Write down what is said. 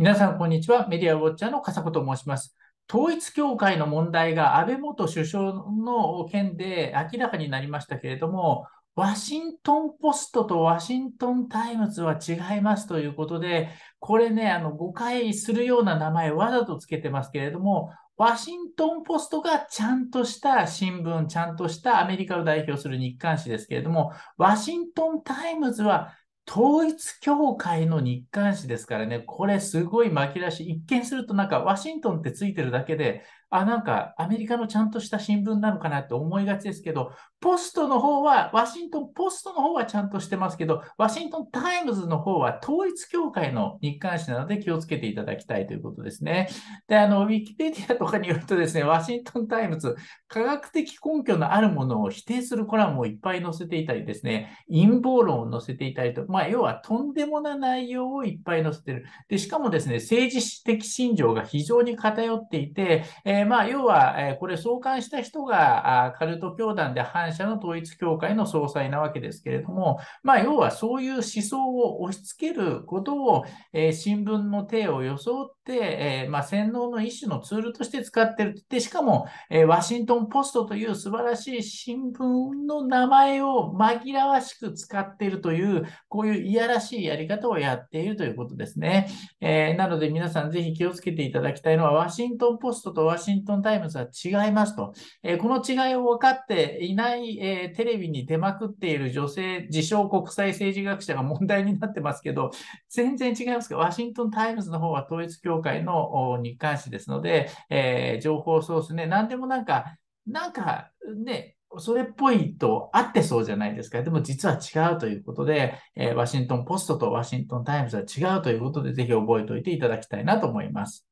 皆さん、こんにちは。メディアウォッチャーの笠子と申します。統一教会の問題が安倍元首相の件で明らかになりましたけれども、ワシントン・ポストとワシントン・タイムズは違いますということで、これね、あの誤解するような名前わざとつけてますけれども、ワシントン・ポストがちゃんとした新聞、ちゃんとしたアメリカを代表する日刊紙ですけれども、ワシントン・タイムズは統一教会の日刊誌ですからね、これすごい巻き出し一見するとなんかワシントンってついてるだけで、あ、なんかアメリカのちゃんとした新聞なのかなって思いがちですけど、ポストの方は、ワシントンポストの方はちゃんとしてますけど、ワシントンタイムズの方は統一協会の日刊誌なので気をつけていただきたいということですね。で、あの、ウィキペディアとかによるとですね、ワシントンタイムズ、科学的根拠のあるものを否定するコラムをいっぱい載せていたりですね、陰謀論を載せていたりと、まあ、要はとんでもな内容をいっぱい載せてる。で、しかもですね、政治的信条が非常に偏っていて、えーー、まあ、要は、えこれ創刊した人があカルト教団で反社の統一教会の総裁なわけですけれども、まあ、要はそういう思想を押し付けることを、えー、新聞の体を装って、えー、まあ、洗脳の一種のツールとして使ってるって、しかも、えワシントン・ポストという素晴らしい新聞の名前を紛らわしく使っているという、こういういやらしいやり方をやっているということですね。えなので皆さんぜひ気をつけていただきたいのは、ワシントン・ポストとワシントンシントン・タイムズは違いますと。えこの違いを分かっていない、えテレビに出まくっている女性、自称国際政治学者が問題になってますけど、全然違いますけど、ワシントン・タイムズの方は統一教会の日刊誌ですので、えー、情報ソースね、何でもなんか、なんかね、それっぽいと合ってそうじゃないですか。でも実は違うということで、えー、ワシントンポストとワシントンタイムズは違うということで、ぜひ覚えておいていただきたいなと思います。